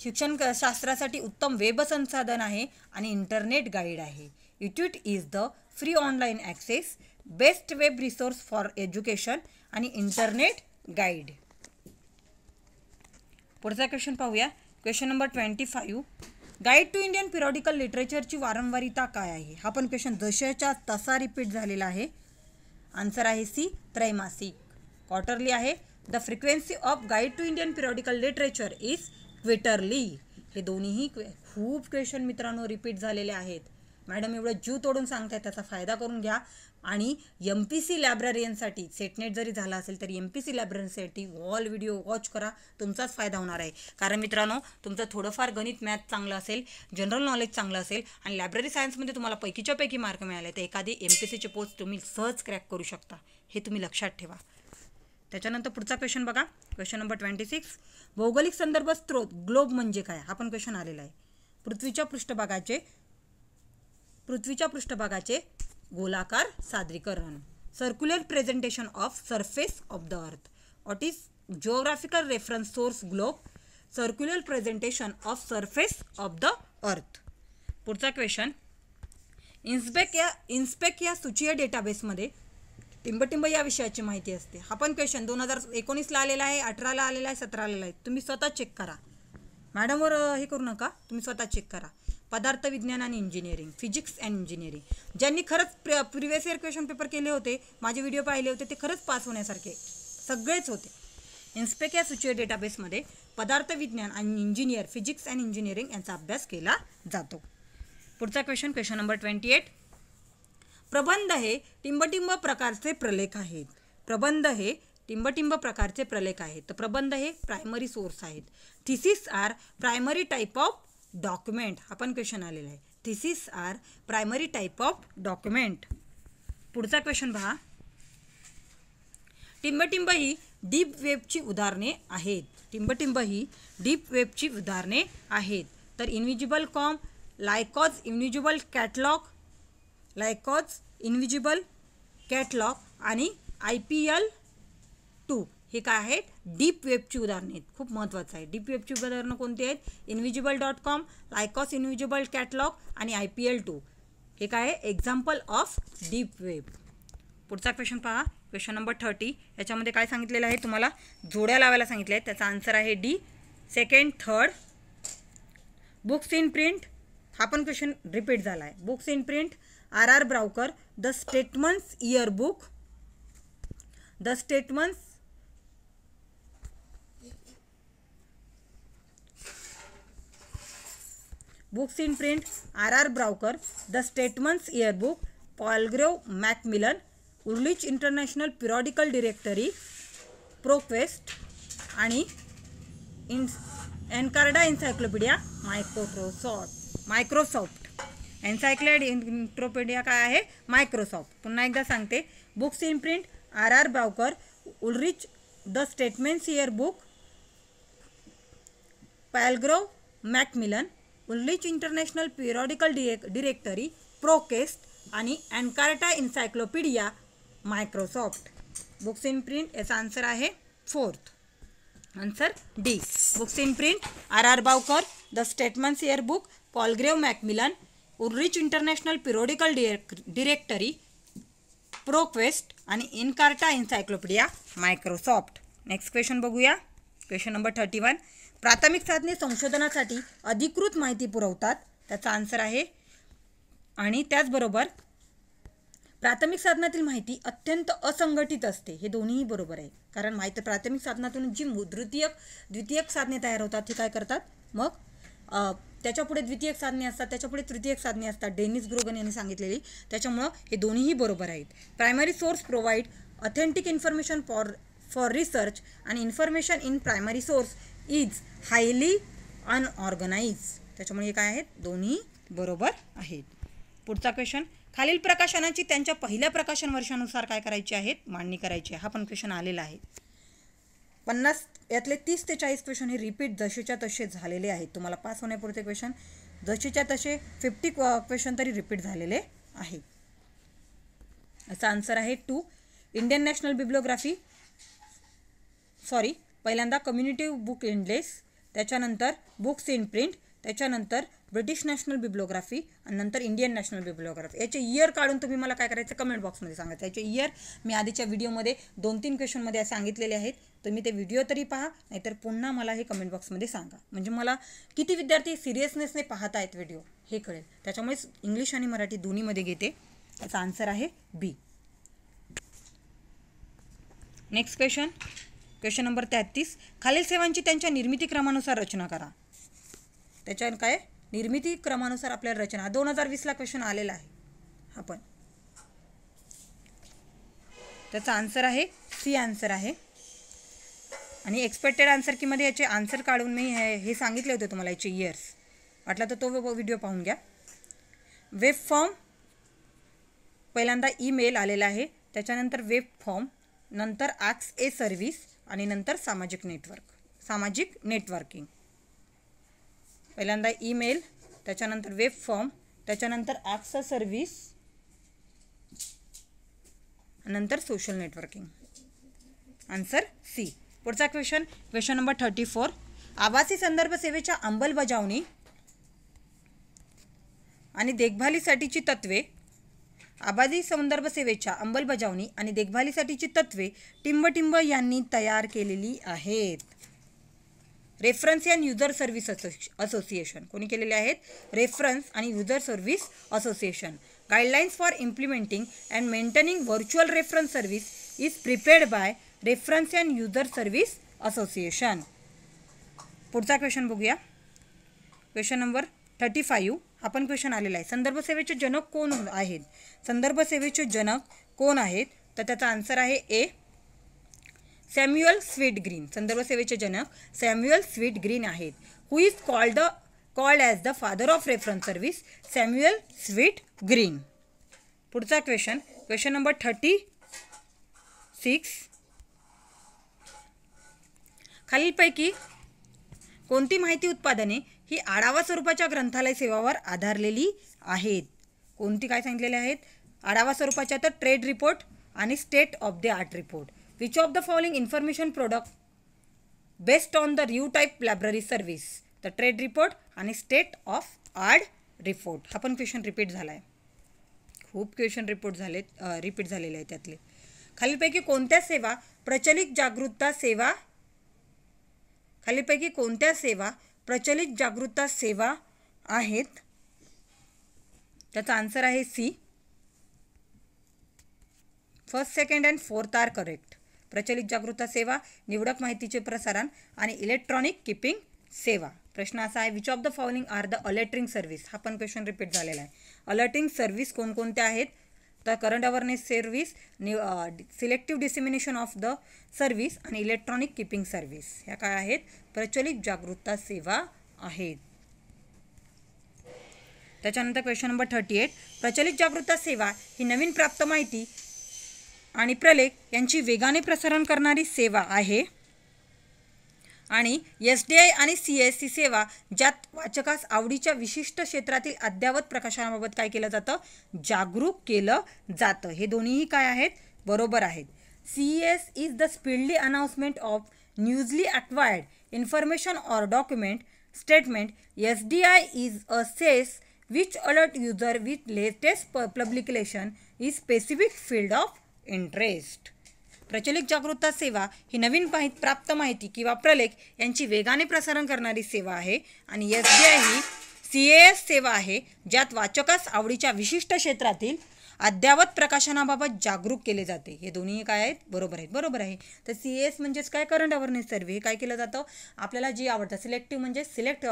शिक्षण शास्त्रासाठी उत्तम वेब संसाधन आहे आणि इंटरनेट गाईड आहे Intute is the free online access best web resource for education आणि इंटरनेट गाईड पुढचा क्वेश्चन पाहूया question number twenty five guide to Indian periodical लिटरेचरची वारंवारिता काय आहे हा पण क्वेश्चन जशाच्या तसा रिपीट झालेला आहे आन्सर आहे सी त्रैमासिक क्वार्टरली आहे the frequency of guide to Indian periodical literature is quarterly हे दोन्हीही खूप क्वेश्चन मित्रांनो रिपीट झालेले आहेत मॅडम एवढं जीव तोडून सांगताय त्याचा फायदा करून घ्या आणि एम पी सी लायब्ररीयनसाठी सेटनेट जरी झाला असेल तरी एम पी सी लायब्ररीसाठी ऑल व्हिडिओ वॉच करा तुमचाच फायदा होणार आहे कारण मित्रांनो तुमचं थोडंफार गणित मॅथ चांगलं असेल जनरल नॉलेज चांगलं असेल आणि लायब्ररी सायन्समध्ये तुम्हाला पैकीच्या पैकी मार्क मिळाले तर एखादी एम पी सीचे पोस्ट तुम्ही सहज क्रॅक करू शकता हे तुम्ही लक्षात ठेवा त्याच्यानंतर पुढचा क्वेश्चन बघा क्वेश्चन नंबर ट्वेंटी सिक्स भौगोलिक संदर्भ स्त्रोत ग्लोब म्हणजे काय हा पण क्वेश्चन आलेला आहे पृथ्वीच्या पृष्ठभागाचे पृथ्वीच्या पृष्ठभागाचे गोलाकार सादरीकरण circular presentation of surface of the earth what is geographical reference source globe circular presentation of surface of the earth पुढचा क्वेश्चन इन्स्पेक या इन्स्पेक या सूचीय डेटाबेसमध्ये टिंबटिंब या विषयाची माहिती असते हा पण क्वेश्चन दोन हजार एकोणीसला आलेला आहे अठराला आलेला आहे सतराला आहे तुम्ही स्वतः चेक करा मॅडमवर हे करू नका तुम्ही स्वतः चेक करा पदार्थ विज्ञान आणि इंजिनिअरिंग फिजिक्स अँड इंजिनिअरिंग ज्यांनी खरंच प्र प्रिव्हियस इयर क्वेश्चन पेपर केले होते माझे व्हिडिओ पाहिले होते ते खरंच पास होण्यासारखे सगळेच होते इन्स्पेक या सूचिय डेटाबेसमध्ये पदार्थ विज्ञान आणि इंजिनियर फिजिक्स अँड इंजिनिअरिंग यांचा अभ्यास केला जातो पुढचा question question number twenty eight प्रबंध हे टिंबटिंब प्रकारचे प्रलेख आहेत प्रबंध हे टिंबटिंब प्रकारचे प्रलेख आहेत तर प्रबंध हे प्रायमरी सोर्स आहेत thesis are primary type of document हा पण क्वेश्चन आलेला आहे thesis are primary type of document पुढचा क्वेश्चन पहा टिंबटिंब ही डीप वेबची उदाहरणे आहेत टिंबटिंब ही डीप वेबची उदाहरणे आहेत तर invisible com Lycos invisible catalogue Lycos invisible catalogue आणि आय पी एल टू हे काय आहेत डीप वेबची उदाहरणं आहेत खूप महत्त्वाचं आहे डीप वेबची उदाहरणं कोणती आहेत invisible dot com Lycos invisible catalogue आणि आय पी एल टू हे काय आहे एक्झाम्पल ऑफ डीप वेब पुढचा क्वेश्चन पहा क्वेश्चन नंबर थर्टी याच्यामध्ये काय सांगितलेलं आहे तुम्हाला जोड्या लावायला सांगितलं आहे त्याचा आन्सर आहे D second third books in print हा पण क्वेश्चन रिपीट झाला आहे books in print R R Bowker the statements year book the statements books in print R R Bowker the statements yearbook Palgrave Macmillan Ulrich international periodical directory ProQuest आणि in Encarta encyclopedia Microsoft Microsoft in इंट्रोपीडिया काय आहे Microsoft पुन्हा एकदा सांगते books in print R R Bowker Ulrich the statements year book Macmillan उल्लिच international periodical डिरेक directory ProQuest आणि Encarta encyclopedia Microsoft books in print याचा आन्सर आहे fourth answer D books in print R R Bowker the statements year book Palgrave Macmillan Ulrich international periodical डिरेक् directory ProQuest आणि Encarta encyclopedia Microsoft next question बघूया question number thirty one प्राथमिक साधने संशोधनासाठी अधिकृत माहिती पुरवतात त्याचा आन्सर आहे आणि त्याचबरोबर प्राथमिक साधनातील माहिती अत्यंत असंघटित असते हे दोन्हीही बरोबर आहे कारण माहिती प्राथमिक साधनातून जी द्वितीयक द्वितीयक साधने तयार होतात ती काय करतात मग त्याच्यापुढे द्वितीयक साधने असतात त्याच्यापुढे तृतीयक साधने असतात डेनिस ग्रोगन यांनी सांगितलेली त्याच्यामुळं हे दोन्हीही बरोबर आहेत primary source provide authentic information for for research आणि information in primary source is highly unorganise त्याच्यामुळे हे काय आहेत दोन्ही बरोबर आहेत पुढचा क्वेश्चन खालील प्रकाशनाची त्यांच्या पहिल्या प्रकाशन वर्षानुसार काय करायची आहेत मांडणी करायची आहे हा पण क्वेश्चन आलेला आहे पन्नास यातले तीस ते चाळीस क्वेश्चन हे रिपीट जसेच्या तसे झालेले आहेत तुम्हाला पास होण्यापुरते क्वेश्चन जसेच्या तसे फिफ्टी क्वेश्चन तरी रिपीट झालेले आहे याचा आन्सर आहे two Indian national bibliography sorry पहिल्यांदा कम्युनिटी बुक इनलेस त्याच्यानंतर बुक्स इन प्रिंट त्याच्यानंतर ब्रिटिश नॅशनल बिब्लोग्राफी आणि नंतर इंडियन नॅशनल बिब्लोग्राफी याचे इयर काढून तुम्ही मला काय करायचं कमेंट बॉक्समध्ये सांगायचं याचे इयर मी आधीच्या व्हिडिओमध्ये दोन तीन क्वेश्चनमध्ये सांगितलेले आहेत तुम्ही ते व्हिडिओ तरी पहा नाहीतर पुन्हा मला हे कमेंट बॉक्समध्ये सांगा म्हणजे मला किती विद्यार्थी सिरियसनेसने पाहत आहेत व्हिडिओ हे कळेल त्याच्यामुळेच इंग्लिश आणि मराठी दोन्हीमध्ये घेते याचा आन्सर आहे B next question question number तेहतीस खालील सेवांची त्यांच्या निर्मिती क्रमानुसार रचना करा त्याच्या काय निर्मिती क्रमानुसार आपल्याला रचना दोन हजार वीसला क्वेश्चन आलेला आहे हा पण त्याचा आन्सर आहे सी आन्सर आहे आणि एक्सपेक्टेड आन्सर कीमध्ये याचे आन्सर काढून मी हे हे सांगितले होते तुम्हाला याचे इयर्स वाटला तर तो व्हिडिओ पाहून घ्या वेब फॉर्म पहिल्यांदा ईमेल आलेला आहे त्याच्यानंतर वेब फॉर्म नंतर ॲक्स ए सर्व्हिस आणि नंतर सामाजिक नेटवर्क सामाजिक नेटवर्किंग पहिल्यांदा ईमेल त्याच्यानंतर वेब फॉर्म त्याच्यानंतर ॲक्सा सर्व्हिस नंतर सोशल नेटवर्किंग आन्सर सी पुढचा question question number thirty four आवासी संदर्भ सेवेच्या अंमलबजावणी आणि देखभालीसाठीची तत्वे आबादी संदर्भ सेवेच्या अंमलबजावणी आणि देखभालीसाठीची तत्वे टिंबटिंब यांनी तयार केलेली आहेत reference and user service association कोणी केलेले आहेत रेफरन्स आणि user service association guidelines for implementing and maintaining virtual reference service is prepared by reference and user service association पुढचा क्वेश्चन बघूया क्वेश्चन नंबर थर्टी फाईव्ह आपण क्वेश्चन आलेला आहे संदर्भ सेवेचे जनक कोण आहेत संदर्भ सेवेचे जनक कोण आहेत तर त्याचा आन्सर आहे ए सॅम्युअल स्वीट ग्रीन संदर्भ सेवेचे जनक सॅम्युअल स्वीट ग्रीन आहेत who is called the called as the father of reference service Samuel Sweet Green पुढचा question question number thirty six खालीलपैकी कोणती माहिती उत्पादने ही आढावा स्वरूपाच्या ग्रंथालय सेवावर आधारलेली आहेत कोणती काय सांगितलेली आहेत आढावा स्वरूपाच्या तर ट्रेड रिपोर्ट आणि state of the art report which of the following information product based on the who type library service the trade report आणि स्टेट ऑफ आर्ट रिपोर्ट हा पण क्वेश्चन रिपीट झाला आहे खूप क्वेश्चन रिपोर्ट झाले repeat झालेले आहे त्यातले खालीलपैकी कोणत्या सेवा प्रचलित जागरूकता सेवा खालीलपैकी कोणत्या सेवा प्रचलित जागृता सेवा आहेत त्याचा आन्सर आहे C first second and fourth are correct प्रचलित जागृतता सेवा निवडक माहितीचे प्रसारण आणि इलेक्ट्रॉनिक किपिंग सेवा प्रश्न असा आहे which of the following are the alerting service हा पण क्वेश्चन रिपीट झालेला आहे अलर्टिंग सर्व्हिस कोणकोणत्या आहेत तर current awareness service new selective dissemination of the service आणि इलेक्ट्रॉनिक किपिंग सर्व्हिस ह्या काय आहेत प्रचलित जागरूकता सेवा आहेत त्याच्यानंतर क्वेश्चन नंबर थर्टी एट प्रचलित जागरूकता सेवा ही नवीन प्राप्त माहिती आणि प्रलेख यांची वेगाने प्रसारण करणारी सेवा आहे आणि एस डी आय आणि सी एस सी सेवा ज्यात वाचकास आवडीच्या विशिष्ट क्षेत्रातील अद्यावत प्रकाशनाबाबत काय केलं जातं जागरूक केलं जातं हे दोन्हीही काय आहेत बरोबर आहेत C S is the speedily announcement of newly acquired information or document statement S D I is a cess which alert user with latest publication is specific field of interest प्रचलित जागरूकता सेवा ही नवीन माहित प्राप्त माहिती किंवा प्रलेख यांची वेगाने प्रसारण करणारी सेवा आहे आणि एस बी आय ही सी एस सेवा आहे ज्यात वाचकास आवडीच्या विशिष्ट क्षेत्रातील अद्यावत प्रकाशनाबाबत जागरूक केले जाते हे दोन्ही काय आहेत बरोबर आहेत बरोबर आहे तर सी एस म्हणजेच काय करंट अवेअरनेस सर्व्हे हे काय केलं जातं आपल्याला जी आवडतं सिलेक्टिव्ह म्हणजे सिलेक्ट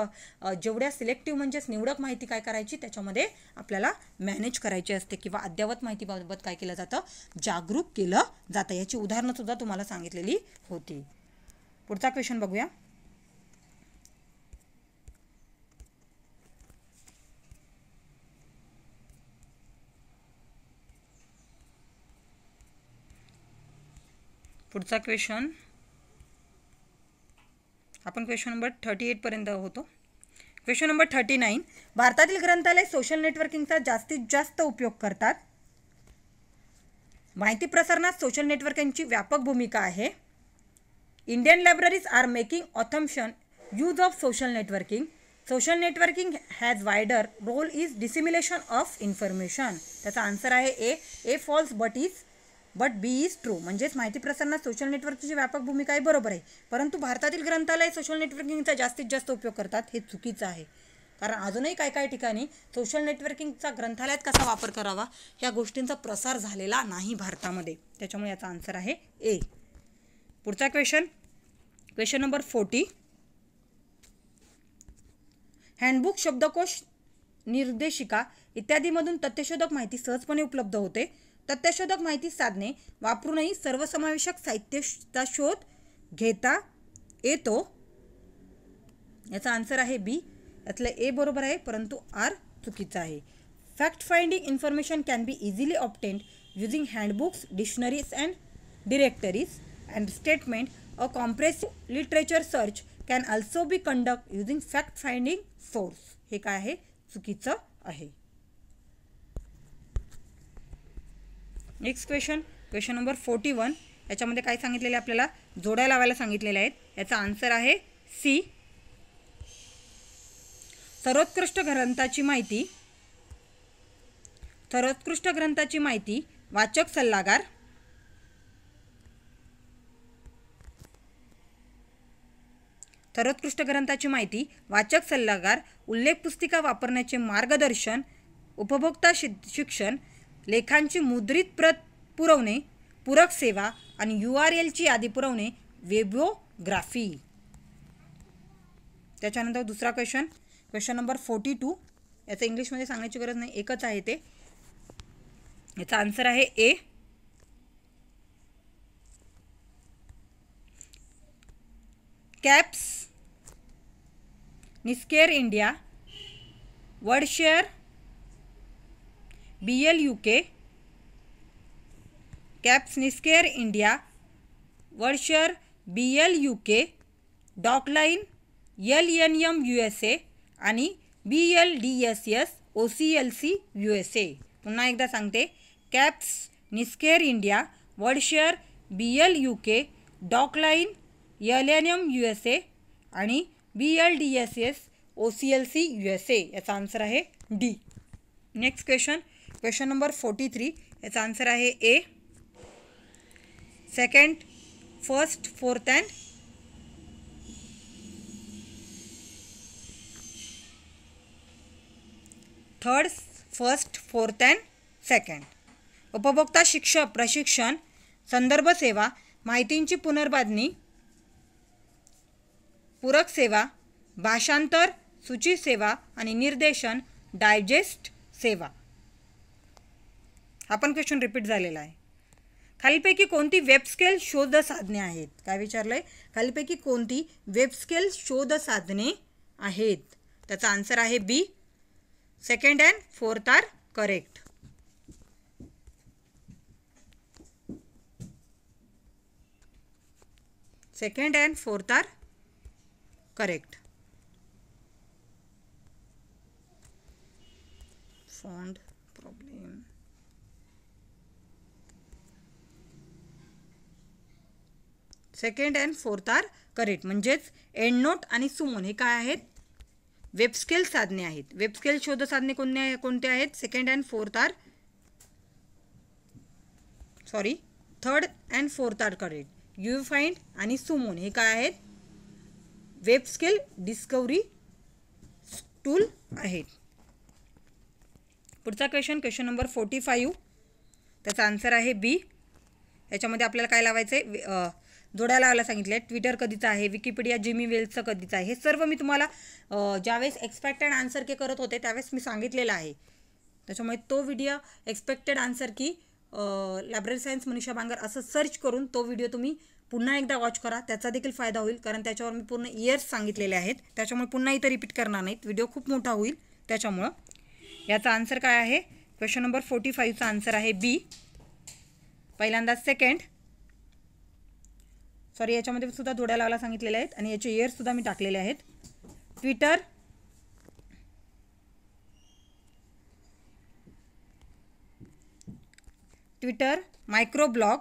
जेवढ्या सिलेक्टिव्ह म्हणजेच निवडक माहिती काय करायची त्याच्यामध्ये आपल्याला मॅनेज करायची असते किंवा अद्यावत माहितीबाबत काय केलं जातं जागरूक केलं जातं याची उदाहरणंसुद्धा तुम्हाला सांगितलेली होती पुढचा क्वेश्चन बघूया पुढचा क्वेश्चन आपण क्वेश्चन नंबर थर्टी एटपर्यंत होतो क्वेश्चन नंबर थर्टी नाईन भारतातील ग्रंथालय सोशल नेटवर्किंगचा जास्तीत जास्त उपयोग करतात माहिती प्रसारणात सोशल नेटवर्किंगची व्यापक भूमिका आहे इंडियन लायब्ररीज आर मेकिंग ऑथम्शन use of social networking social networking has wider role is dissimilation of information त्याचा आन्सर आहे A A false but is but B is true म्हणजेच माहिती प्रसारणात सोशल नेटवर्कची व्यापक भूमिका आहे बरोबर आहे परंतु भारतातील ग्रंथालय सोशल नेटवर्किंगचा जास्तीत जास्त उपयोग करतात हे चुकीचं आहे कारण अजूनही काही काही ठिकाणी सोशल नेटवर्किंगचा ग्रंथालयात कसा वापर करावा या गोष्टींचा प्रसार झालेला नाही भारतामध्ये त्याच्यामुळे याचा आन्सर आहे ए पुढचा question question number forty handbook शब्दकोश निर्देशिका इत्यादीमधून तथ्यशोधक माहिती सहजपणे उपलब्ध होते तथ्यशोधक माहिती साधने वापरूनही सर्वसमावेशक साहित्यचा शोध घेता येतो याचा आन्सर आहे बी यातलं ए बरोबर आहे परंतु आर चुकीचं आहे fact finding information can be easily obtained using handbooks dictionaries and directories and statement a comprehensive literature search can also be conduct using fact finding source हे काय आहे चुकीचं आहे next question question number forty one याच्यामध्ये काय सांगितलेले आपल्याला जोड्या लावायला सांगितलेल्या आहेत याचा आन्सर आहे सी सर्वोत्कृष्ट ग्रंथाची माहिती सर्वोत्कृष्ट ग्रंथाची माहिती वाचक सल्लागार सर्वोत्कृष्ट ग्रंथाची माहिती वाचक सल्लागार उल्लेख पुस्तिका वापरण्याचे मार्गदर्शन उपभोक्ता शिक्षण लेखांची मुद्रित प्रत पुरवणे पूरक सेवा आणि यू आर एलची यादी पुरवणे वेबोग्राफी त्याच्यानंतर दुसरा question question number forty two याचं इंग्लिशमध्ये सांगण्याची गरज नाही एकच आहे ते याचा आन्सर आहे A caps NISCAIR India word share B L U K caps NISCAIR India word share B L U K docline L N M U S A आणि B L D S S O C L C U S A पुन्हा एकदा सांगते caps NISCAIR India word share B L U K docline L N M U S A आणि B L D S S O C L C U S A याचा answer आहे D next question question number forty three याचा answer आहे A second first fourth and third first fourth and second उपभोक्ता शिक्षक प्रशिक्षण संदर्भ सेवा माहितींची पुनर्बांधणी पूरक सेवा भाषांतर सूची सेवा आणि निर्देशन डायजेस्ट सेवा हा पण क्वेश्चन रिपीट झालेला आहे खालीपैकी कोणती वेबस्केल शोध साधने आहेत काय विचारलं आहे खालीपैकी कोणती वेबस्केल शोध साधने आहेत त्याचा आन्सर आहे B second and fourth are correct second and fourth are correct found second and fourth are correct म्हणजेच एंड नोट आणि सुमोन हे काय आहेत वेबस्केल साधने आहेत वेबस्केल शोध साधने कोणते कोणते आहेत second and fourth are sorry third and fourth are correct you find आणि सुमोन हे काय आहेत वेबस्केल डिस्कवरी टूल आहेत पुढचा question question number forty five त्याचा आन्सर आहे बी याच्यामध्ये आपल्याला काय लावायचं आहे जोडायला लागला सांगितलं आहे ट्विटर कधीचं आहे विकिपीडिया जिमी वेल्सचं कधीचं आहे हे सर्व मी तुम्हाला ज्यावेळेस एक्सपेक्टेड आन्सर के करत होते त्यावेळेस मी सांगितलेलं आहे त्याच्यामुळे तो व्हिडिओ एक्सपेक्टेड आन्सर की लायब्ररी सायन्स मनीषा बांगर असं सर्च करून तो व्हिडिओ तुम्ही पुन्हा एकदा वॉच करा त्याचा देखील फायदा होईल कारण त्याच्यावर मी पूर्ण इयर्स सांगितलेले आहेत त्याच्यामुळे पुन्हा इथं रिपीट करणार नाहीत व्हिडिओ खूप मोठा होईल त्याच्यामुळं याचा आन्सर काय आहे क्वेश्चन नंबर फोर्टी फाईव्हचा आन्सर आहे बी पहिल्यांदा सेकंड सॉरी याच्यामध्ये सुद्धा जोड्या लावायला सांगितलेल्या आहेत आणि याचे सुद्धा मी टाकलेले आहेत Twitter Twitter micro blog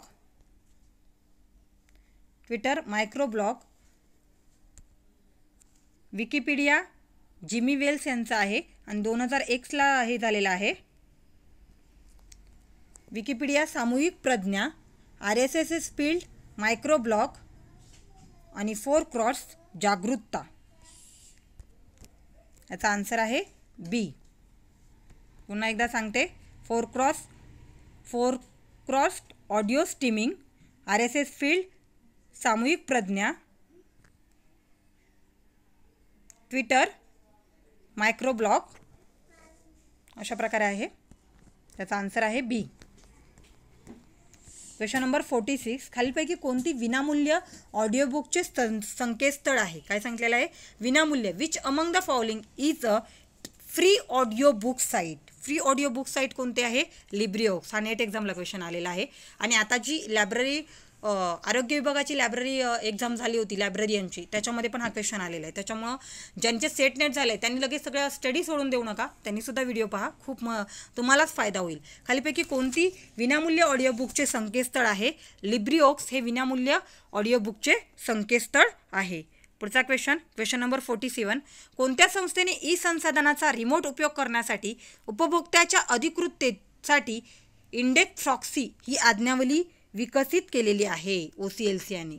Twitter micro blog Wikipedia Jimmy Wales यांचा आहे आणि दोन हजार एकला हे झालेलं आहे विकिपीडिया सामूहिक प्रज्ञा R S S S field micro block आणि फोर क्रॉस जागृतता याचा आन्सर आहे बी पुन्हा एकदा सांगते four cross four cross audio streaming R S S field सामूहिक प्रज्ञा ट्विटर मायक्रोब्लॉग अशा प्रकारे आहे त्याचा आन्सर आहे B question number forty six खालीपैकी कोणती विनामूल्य ऑडिओबुकचे संकेतस्थळ आहे काय सांगितलेलं आहे विनामूल्य which among the following is a free audio book site free audio book site कोणते आहे लिब्रिओक्स हा नेट एक्झामला क्वेश्चन आलेला आहे आणि आता जी लायब्ररी आरोग्य विभागाची लायब्ररी एक्झाम झाली होती लायब्ररीयनची त्याच्यामध्ये पण हा क्वेश्चन आलेला आहे त्याच्यामुळं ज्यांचे सेट नेट झाले त्यांनी लगेच सगळ्या स्टडी सोडून देऊ नका त्यांनीसुद्धा व्हिडिओ पहा खूप म तुम्हालाच फायदा होईल खालीपैकी कोणती विनामूल्य ऑडिओ बुकचे संकेतस्थळ आहे लिब्रिओक्स हे विनामूल्य ऑडिओ बुकचे संकेतस्थळ आहे पुढचा question question number forty seven कोणत्या संस्थेने ई संसाधनाचा रिमोट उपयोग करण्यासाठी उपभोक्त्याच्या अधिकृततेसाठी इंडेक्स फ्रॉक्सी ही आज्ञावली विकसित केलेली आहे ओ सी एल सी यांनी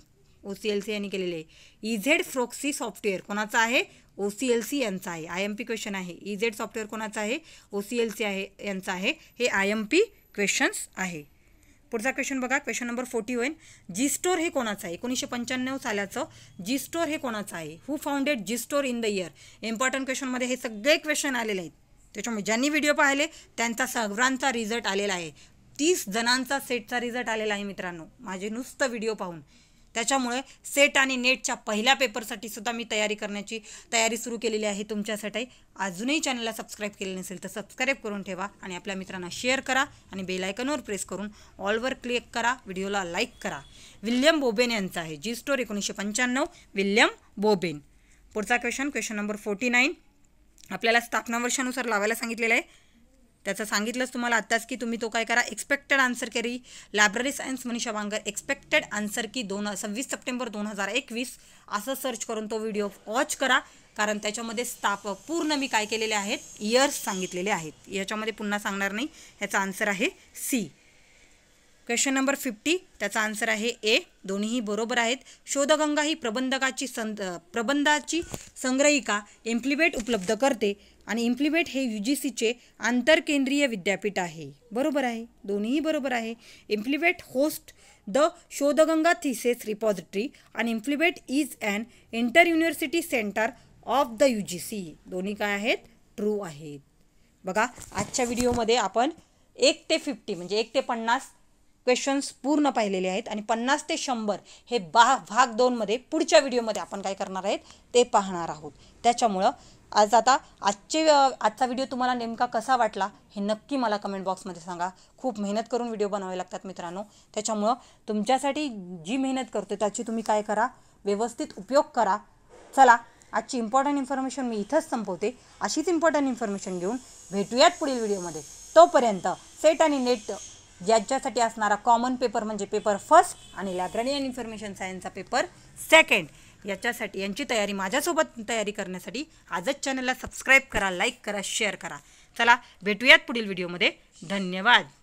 ओ सी एल सी यांनी केलेले झेड फ्रोक्सी सॉफ्टवेअर कोणाचा आहे ओ सी एल सी यांचा आहे आय एम पी क्वेश्चन आहे इझेड सॉफ्टवेअर कोणाचा आहे ओ सी एल सी आहे यांचा आहे हे आय एम पी क्वेश्चन्स आहे पुढचा क्वेश्चन बघा question number forty one G store हे कोणाचं आहे एकोणीसशे पंच्याण्णव सालाचं जी स्टोर हे कोणाचं आहे who founded G store in the year important क्वेश्चनमध्ये हे सगळे क्वेश्चन आलेले आहेत त्याच्यामुळे ज्यांनी व्हिडिओ पाहिले त्यांचा सर्वांचा रिझल्ट आलेला आहे तीस जणांचा सेटचा रिझल्ट आलेला आहे मित्रांनो माझे नुसतं व्हिडिओ पाहून त्याच्यामुळे सेट आणि नेटच्या पहिल्या पेपरसाठी सुद्धा मी तयारी करण्याची तयारी सुरू केलेली आहे तुमच्यासाठी अजूनही चॅनलला सबस्क्राईब केले नसेल तर सबस्क्राईब करून ठेवा आणि आपल्या मित्रांना शेअर करा आणि बेलायकनवर प्रेस करून ऑलवर क्लिक करा व्हिडिओला लाईक करा विल्यम बोबेन यांचा आहे जी स्टोर एकोणीसशे पंच्याण्णव विल्यम बोबेन पुढचा question question number forty nine आपल्याला स्थापना वर्षानुसार लावायला सांगितलेलं आहे त्याचं सांगितलंच तुम्हाला आत्ताच की तुम्ही तो काय करा एक्सपेक्टेड आन्सर केरी library science Manisha Wangar expected answer की दोन सव्वीस सप्टेंबर दोन हजार एकवीस असं सर्च करून तो व्हिडिओ वॉच करा कारण त्याच्यामध्ये स्थाप पूर्ण मी काय केलेले आहेत इयर्स सांगितलेले आहेत याच्यामध्ये पुन्हा सांगणार नाही ह्याचा आन्सर आहे सी क्वेश्चन नंबर फिफ्टी त्याचा आन्सर आहे ए दोन्हीही बरोबर आहेत शोधगंगा ही प्रबंधकाची सं प्रबंधाची संग्रहिका इम्प्लिबेट उपलब्ध करते आणि इम्प्लिमेंट हे यू जी सीचे आंतरकेंद्रीय विद्यापीठ आहे बरोबर आहे दोन्हीही बरोबर आहे INFLIBNET host the Shodhganga theses repository आणि INFLIBNET is and inter university centre of the U G C दोन्ही काय आहेत ट्रू आहेत बघा आजच्या व्हिडिओमध्ये आपण एक ते फिफ्टी म्हणजे एक ते पन्नास क्वेश्चन्स पूर्ण पाहिलेले आहेत आणि पन्नास ते शंभर हे बा भाग दोनमध्ये पुढच्या व्हिडिओमध्ये आपण काय करणार आहेत ते पाहणार आहोत त्याच्यामुळं आज आता आजचे आजचा व्हिडिओ तुम्हाला नेमका कसा वाटला हे नक्की मला कमेंट बॉक्समध्ये सांगा खूप मेहनत करून व्हिडिओ बनवावे लागतात मित्रांनो त्याच्यामुळं तुमच्यासाठी जी मेहनत करतो त्याची तुम्ही काय करा व्यवस्थित उपयोग करा चला आजची इम्पॉर्टंट इन्फॉर्मेशन मी इथंच संपवते अशीच इम्पॉर्टंट इन्फॉर्मेशन घेऊन भेटूयात पुढील व्हिडिओमध्ये तोपर्यंत सेट आणि नेट ज्याच्यासाठी असणारा कॉमन पेपर म्हणजे पेपर फर्स्ट आणि आणि इन्फॉर्मेशन सायन्सचा पेपर सेकंड याच्यासाठी यांची तयारी माझ्यासोबत तयारी करण्यासाठी आजच चॅनलला सबस्क्राईब करा लाईक करा शेअर करा चला भेटूयात पुढील व्हिडिओमध्ये धन्यवाद